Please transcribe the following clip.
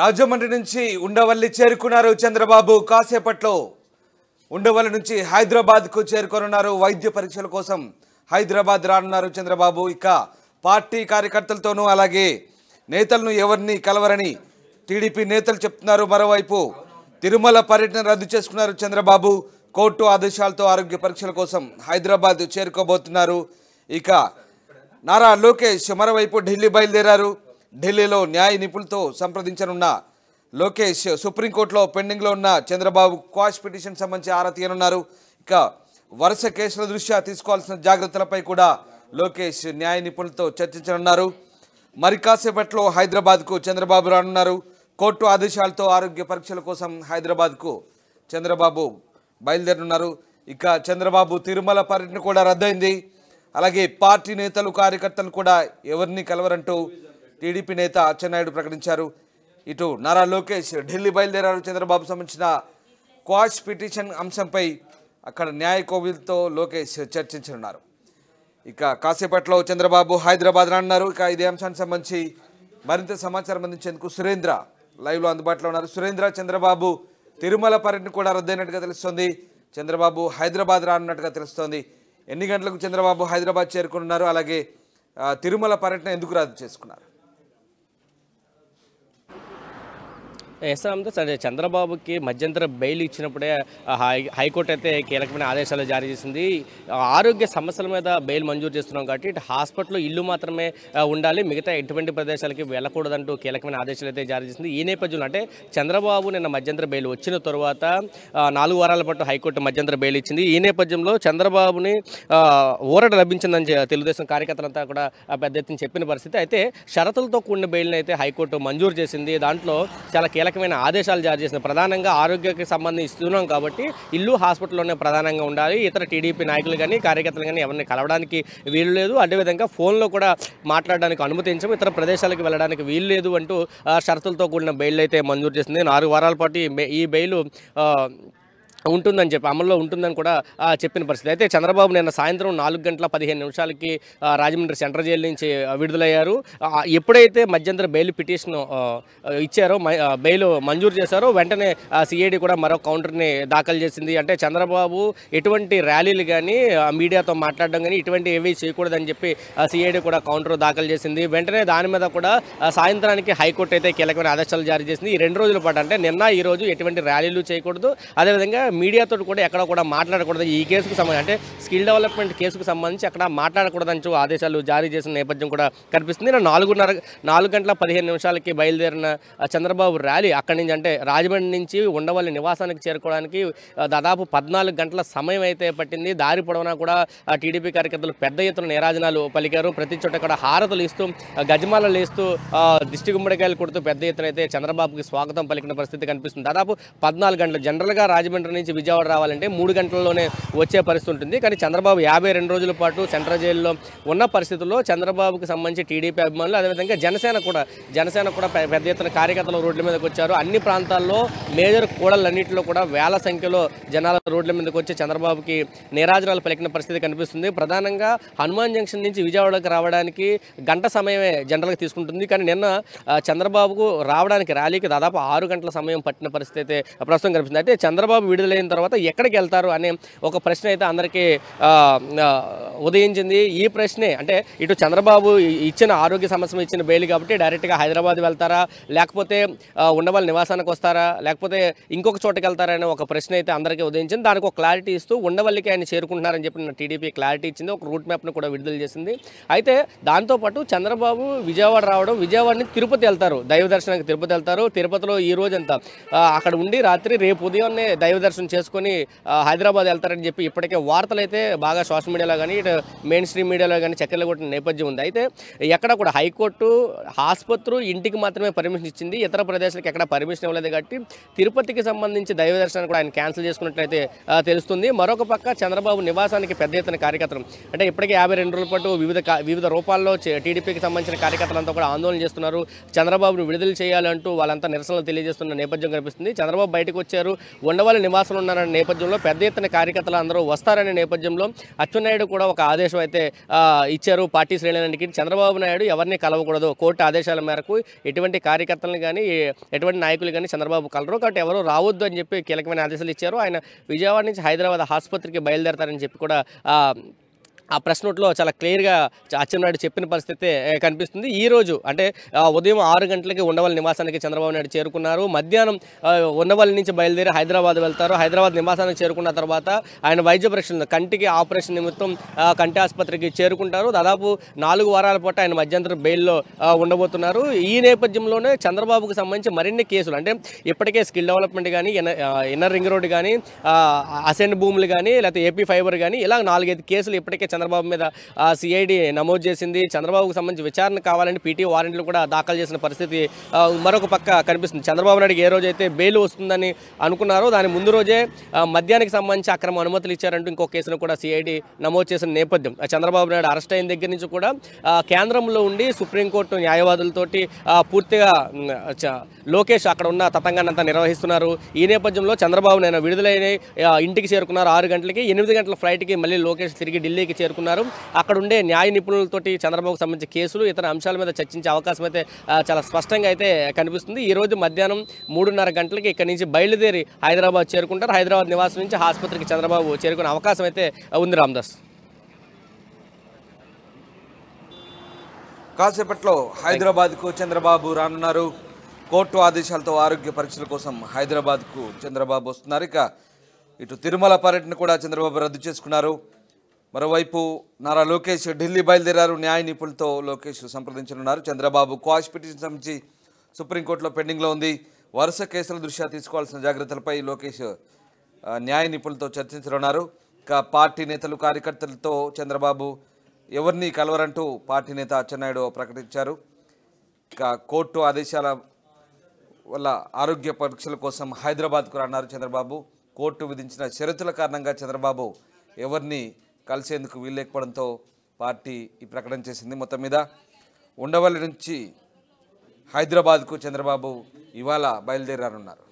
రాజమండ్రి నుంచి ఉండవల్లి చేరుకున్నారు చంద్రబాబు కాసేపట్లో ఉండవల్లి నుంచి హైదరాబాద్కు చేరుకోనున్నారు వైద్య పరీక్షల కోసం హైదరాబాద్ రానున్నారు చంద్రబాబు ఇక పార్టీ కార్యకర్తలతోనూ అలాగే నేతలను ఎవరిని కలవరని టీడీపీ నేతలు చెప్తున్నారు మరోవైపు తిరుమల పర్యటన రద్దు చేసుకున్నారు చంద్రబాబు కోర్టు ఆదేశాలతో ఆరోగ్య పరీక్షల కోసం హైదరాబాద్ చేరుకోబోతున్నారు ఇక నారా లోకేష్ మరోవైపు ఢిల్లీ బయలుదేరారు ఢిల్లీలో న్యాయ నిపుణులతో సంప్రదించనున్న లోకేష్ సుప్రీంకోర్టులో పెండింగ్లో ఉన్న చంద్రబాబు క్వాష్ పిటిషన్ సంబంధించి ఆరా తీయనున్నారు ఇక వరుస కేసుల దృష్ట్యా తీసుకోవాల్సిన జాగ్రత్తలపై కూడా లోకేష్ న్యాయ నిపుణులతో చర్చించనున్నారు మరి కాసేపట్లో హైదరాబాద్కు చంద్రబాబు రానున్నారు కోర్టు ఆదేశాలతో ఆరోగ్య పరీక్షల కోసం హైదరాబాద్కు చంద్రబాబు బయలుదేరనున్నారు ఇక చంద్రబాబు తిరుమల పర్యటన కూడా రద్దయింది అలాగే పార్టీ నేతలు కార్యకర్తలు కూడా ఎవరిని కలవరంటూ టీడీపీ నేత అచ్చెన్నాయుడు ప్రకటించారు ఇటు నారా లోకేష్ ఢిల్లీ బయలుదేరారు చంద్రబాబు సంబంధించిన క్వాష్ పిటిషన్ అంశంపై అక్కడ న్యాయ కోవిల్తో లోకేష్ చర్చించనున్నారు ఇక కాసేపట్లో చంద్రబాబు హైదరాబాద్ రానున్నారు ఇక ఇదే అంశానికి సంబంధించి మరింత సమాచారం అందించేందుకు సురేంద్ర లైవ్లో అందుబాటులో ఉన్నారు సురేంద్ర చంద్రబాబు తిరుమల పర్యటన కూడా రద్దయినట్టుగా తెలుస్తోంది చంద్రబాబు హైదరాబాద్ రానున్నట్టుగా తెలుస్తోంది ఎన్ని గంటలకు చంద్రబాబు హైదరాబాద్ చేరుకున్నారు అలాగే తిరుమల పర్యటన ఎందుకు రద్దు చేసుకున్నారు ఎస్ఆర్ఎంతో చంద్రబాబుకి మధ్యంతర బెయిల్ ఇచ్చినప్పుడే హై హైకోర్టు అయితే కీలకమైన ఆదేశాలు జారీ చేసింది ఆరోగ్య సమస్యల మీద బెయిల్ మంజూరు చేస్తున్నాం కాబట్టి ఇటు హాస్పిటల్ ఇల్లు మాత్రమే ఉండాలి మిగతా ఎటువంటి ప్రదేశాలకి వెళ్ళకూడదంటూ కీలకమైన ఆదేశాలు అయితే జారీ చేసింది ఈ నేపథ్యంలో అంటే చంద్రబాబు నిన్న మధ్యంతర బెయిల్ వచ్చిన తర్వాత నాలుగు వారాల పాటు హైకోర్టు మధ్యంతర బెయిల్ ఇచ్చింది ఈ నేపథ్యంలో చంద్రబాబుని ఊరట లభించిందని తెలుగుదేశం కార్యకర్తలంతా కూడా పెద్ద ఎత్తున చెప్పిన పరిస్థితి అయితే షరతులతో కూడిన బెయిల్ని అయితే హైకోర్టు మంజూరు చేసింది దాంట్లో చాలా కీలక రకమైన ఆదేశాలు జారీ చేసింది ప్రధానంగా ఆరోగ్యకి సంబంధించి ఇస్తున్నాం కాబట్టి ఇల్లు హాస్పిటల్లోనే ప్రధానంగా ఉండాలి ఇతర టీడీపీ నాయకులు కానీ కార్యకర్తలు కానీ ఎవరిని కలవడానికి వీలు లేదు అదేవిధంగా ఫోన్లో కూడా మాట్లాడడానికి అనుమతించము ఇతర ప్రదేశాలకు వెళ్ళడానికి వీలు లేదు అంటూ షరతులతో కూడిన బెయిల్ అయితే మంజూరు చేసింది నాలుగు వారాల పాటు ఈ బెయిల్ ఉంటుందని చెప్పి అమల్లో ఉంటుందని కూడా చెప్పిన పరిస్థితి అయితే చంద్రబాబు నిన్న సాయంత్రం నాలుగు గంటల పదిహేను నిమిషాలకి రాజమండ్రి సెంట్రల్ జైలు నుంచి విడుదలయ్యారు ఎప్పుడైతే మధ్యంతర బెయిల్ పిటిషన్ ఇచ్చారో బెయిల్ మంజూరు చేశారో వెంటనే సిఐడి కూడా మరో కౌంటర్ని దాఖలు చేసింది అంటే చంద్రబాబు ఎటువంటి ర్యాలీలు కానీ మీడియాతో మాట్లాడడం కానీ ఇటువంటి ఏవి చేయకూడదని చెప్పి సిఐడి కూడా కౌంటర్ దాఖలు చేసింది వెంటనే దాని మీద కూడా సాయంత్రానికి హైకోర్టు అయితే కీలకమైన ఆదేశాలు జారీ చేసింది ఈ రెండు రోజుల పాటు అంటే నిన్న ఈరోజు ఎటువంటి ర్యాలీలు చేయకూడదు అదేవిధంగా మీడియాతో కూడా ఎక్కడ కూడా మాట్లాడకూడదు ఈ కేసుకు సంబంధించి అంటే స్కిల్ డెవలప్మెంట్ కేసుకు సంబంధించి అక్కడ మాట్లాడకూడదని ఆదేశాలు జారీ చేసిన నేపథ్యం కూడా కనిపిస్తుంది నాలుగున్నర నాలుగు గంటల పదిహేను నిమిషాలకి బయలుదేరిన చంద్రబాబు ర్యాలీ అక్కడి నుంచి అంటే రాజమండ్రి నుంచి ఉండవల్లి నివాసానికి చేరుకోవడానికి దాదాపు పద్నాలుగు గంటల సమయం అయితే పట్టింది దారి పొడవునా కూడా టీడీపీ కార్యకర్తలు పెద్ద ఎత్తున నేరాజనాలు పలికారు ప్రతి చోట కూడా హారతులు ఇస్తూ గజమాలలు వేస్తూ దిష్టి గుమ్మడికాయలు కొడుతూ పెద్ద ఎత్తున అయితే చంద్రబాబుకి స్వాగతం పలికిన పరిస్థితి కనిపిస్తుంది దాదాపు పద్నాలుగు గంటలు జనరల్గా రాజమండ్రి నుంచి విజయవాడ రావాలంటే మూడు గంటల్లోనే వచ్చే పరిస్థితి ఉంటుంది కానీ చంద్రబాబు యాభై రెండు రోజుల పాటు సెంట్రల్ జైల్లో ఉన్న పరిస్థితుల్లో చంద్రబాబుకు సంబంధించి టీడీపీ అభిమానులు అదేవిధంగా జనసేన కూడా జనసేన కూడా పెద్ద ఎత్తున కార్యకర్తలు రోడ్ల మీదకి వచ్చారు అన్ని ప్రాంతాల్లో మేజర్ కూడళ్ళన్నింటిలో కూడా వేల సంఖ్యలో జనాల రోడ్ల మీదకి వచ్చి చంద్రబాబుకి నిరాజనాలు పలికిన పరిస్థితి కనిపిస్తుంది ప్రధానంగా హనుమాన్ జంక్షన్ నుంచి విజయవాడకు రావడానికి గంట సమయమే జనరల్గా తీసుకుంటుంది కానీ నిన్న చంద్రబాబుకు రావడానికి ర్యాలీకి దాదాపు ఆరు గంటల సమయం పట్టిన పరిస్థితి అయితే ప్రస్తుతం కనిపిస్తుంది అయితే చంద్రబాబు విడుదల వెళ్ళిన తర్వాత ఎక్కడికి వెళ్తారు అనే ఒక ప్రశ్న అయితే అందరికీ ఉదయించింది ఈ ప్రశ్నే అంటే ఇటు చంద్రబాబు ఇచ్చిన ఆరోగ్య సమస్య ఇచ్చిన బెయిల్ కాబట్టి డైరెక్ట్గా హైదరాబాద్ వెళ్తారా లేకపోతే ఉండవాళ్ళ నివాసానికి వస్తారా లేకపోతే ఇంకొక చోటకి వెళ్తారా అనే ఒక ప్రశ్న అయితే అందరికీ ఉదయించింది దానికి ఒక క్లారిటీ ఇస్తూ ఉండవల్లికి ఆయన చేరుకుంటున్నారని చెప్పిన టీడీపీ క్లారిటీ ఇచ్చింది ఒక రూట్ మ్యాప్ను కూడా విడుదల చేసింది అయితే దాంతోపాటు చంద్రబాబు విజయవాడ రావడం విజయవాడని తిరుపతి వెళ్తారు దైవ దర్శనానికి తిరుపతి వెళ్తారు తిరుపతిలో ఈ రోజంతా అక్కడ ఉండి రాత్రి రేపు ఉదయం దైవ దర్శనం దర్శనం చేసుకొని హైదరాబాద్ వెళ్తారని చెప్పి ఇప్పటికే వార్తలు అయితే బాగా సోషల్ మీడియాలో కానీ ఇటు మెయిన్ స్ట్రీమ్ మీడియాలో కానీ చక్కెర్లు కొట్టిన నేపథ్యం ఉంది అయితే ఎక్కడ కూడా హైకోర్టు ఆసుపత్రు ఇంటికి మాత్రమే పర్మిషన్ ఇచ్చింది ఇతర ప్రదేశాలకు ఎక్కడ పర్మిషన్ ఇవ్వలేదు కాబట్టి తిరుపతికి సంబంధించి దైవ దర్శనాన్ని కూడా ఆయన క్యాన్సిల్ చేసుకున్నట్లయితే తెలుస్తుంది మరొక పక్క చంద్రబాబు నివాసానికి పెద్ద ఎత్తున కార్యకర్తలు అంటే ఇప్పటికే యాభై రెండు రోజుల పాటు వివిధ వివిధ రూపాల్లో టీడీపీకి సంబంధించిన కార్యకర్తలంతా కూడా ఆందోళన చేస్తున్నారు చంద్రబాబును విడుదల చేయాలంటూ వాళ్ళంతా నిరసనలు తెలియజేస్తున్న నేపథ్యం కనిపిస్తుంది చంద్రబాబు బయటకు వచ్చారు ఉండవాళ్ళ నివాసం ఉన్నారన్న నేపథ్యంలో పెద్ద ఎత్తున కార్యకర్తలు అందరూ వస్తారనే నేపథ్యంలో అచ్చెన్నాయుడు కూడా ఒక ఆదేశం అయితే ఇచ్చారు పార్టీ శ్రేణులన్నిటికీ చంద్రబాబు నాయుడు ఎవరిని కలవకూడదు కోర్టు ఆదేశాల మేరకు ఎటువంటి కార్యకర్తలను కానీ ఎటువంటి నాయకులు కానీ చంద్రబాబు కలరు కాబట్టి ఎవరు రావద్దు అని చెప్పి కీలకమైన ఆదేశాలు ఇచ్చారు ఆయన విజయవాడ నుంచి హైదరాబాద్ ఆసుపత్రికి బయలుదేరతారని చెప్పి కూడా ఆ ప్రెస్ నోట్లో చాలా క్లియర్గా అచ్చెన్నాయుడు చెప్పిన పరిస్థితి కనిపిస్తుంది ఈరోజు అంటే ఉదయం ఆరు గంటలకి ఉండవల్లి నివాసానికి చంద్రబాబు నాయుడు చేరుకున్నారు మధ్యాహ్నం ఉండవల్లి నుంచి బయలుదేరి హైదరాబాద్ వెళ్తారు హైదరాబాద్ నివాసానికి చేరుకున్న తర్వాత ఆయన వైద్య పరీక్షలు కంటికి ఆపరేషన్ నిమిత్తం కంటి ఆసుపత్రికి చేరుకుంటారు దాదాపు నాలుగు వారాల పాటు ఆయన మధ్యంతరం బెయిల్లో ఉండబోతున్నారు ఈ నేపథ్యంలోనే చంద్రబాబుకు సంబంధించి మరిన్ని కేసులు అంటే ఇప్పటికే స్కిల్ డెవలప్మెంట్ కానీ ఇన్నర్ రింగ్ రోడ్ కానీ అసెంట్ భూములు కానీ లేకపోతే ఏపీ ఫైబర్ కానీ ఇలా నాలుగైదు కేసులు ఇప్పటికే చంద్రబాబు మీద సిఐడి నమోదు చేసింది చంద్రబాబుకు సంబంధించి విచారణ కావాలని పీటీ వారెంట్లు కూడా దాఖలు చేసిన పరిస్థితి మరొక పక్క కనిపిస్తుంది చంద్రబాబు నాయుడు ఏ రోజైతే బెయిల్ వస్తుందని అనుకున్నారో దాని ముందు రోజే మద్యానికి సంబంధించి అక్రమ అనుమతులు ఇచ్చారంటూ ఇంకో కేసును కూడా సిఐడి నమోదు చేసిన నేపథ్యం చంద్రబాబు నాయుడు అరెస్ట్ అయిన దగ్గర నుంచి కూడా కేంద్రంలో ఉండి సుప్రీంకోర్టు న్యాయవాదులతోటి పూర్తిగా లోకేష్ అక్కడ ఉన్న తతంగానంతా నిర్వహిస్తున్నారు ఈ నేపథ్యంలో చంద్రబాబు నాయుడు విడుదలైన ఇంటికి చేరుకున్నారు ఆరు గంటలకి ఎనిమిది గంటల ఫ్లైట్కి మళ్ళీ లోకేష్ తిరిగి ఢిల్లీకి చేరుకున్నారు చేరుకున్నారు అక్కడ ఉండే న్యాయ నిపుణులతోటి చంద్రబాబుకు సంబంధించి కేసులు ఇతర అంశాల మీద చర్చించే అవకాశం అయితే చాలా స్పష్టంగా అయితే కనిపిస్తుంది ఈరోజు మధ్యాహ్నం మూడున్నర గంటలకి ఇక్కడి నుంచి బయలుదేరి హైదరాబాద్ చేరుకుంటారు హైదరాబాద్ నివాసం నుంచి ఆసుపత్రికి చంద్రబాబు చేరుకునే అవకాశం అయితే ఉంది రామ్దాస్ కాసేపట్లో హైదరాబాద్కు చంద్రబాబు రానున్నారు కోర్టు ఆదేశాలతో ఆరోగ్య పరీక్షల కోసం హైదరాబాద్కు చంద్రబాబు వస్తున్నారు ఇక ఇటు తిరుమల పర్యటన కూడా చంద్రబాబు రద్దు చేసుకున్నారు మరోవైపు నారా లోకేష్ ఢిల్లీ బయలుదేరారు న్యాయ నిపుణులతో లోకేష్ సంప్రదించనున్నారు చంద్రబాబు క్వాష్ పిటిషన్ సంబంధించి సుప్రీంకోర్టులో పెండింగ్లో ఉంది వరుస కేసుల దృష్ట్యా తీసుకోవాల్సిన జాగ్రత్తలపై లోకేష్ న్యాయ నిపుణులతో చర్చించనున్నారు ఇక పార్టీ నేతలు కార్యకర్తలతో చంద్రబాబు ఎవరిని కలవరంటూ పార్టీ నేత అచ్చెన్నాయుడు ప్రకటించారు ఇక కోర్టు ఆదేశాల వల్ల ఆరోగ్య పరీక్షల కోసం హైదరాబాద్కు రానున్నారు చంద్రబాబు కోర్టు విధించిన షరతుల కారణంగా చంద్రబాబు ఎవరిని కలిసేందుకు వీలు లేకపోవడంతో పార్టీ ఈ ప్రకటన చేసింది మొత్తం మీద ఉండవల్లి నుంచి హైదరాబాద్కు చంద్రబాబు ఇవాళ బయలుదేరారన్నారు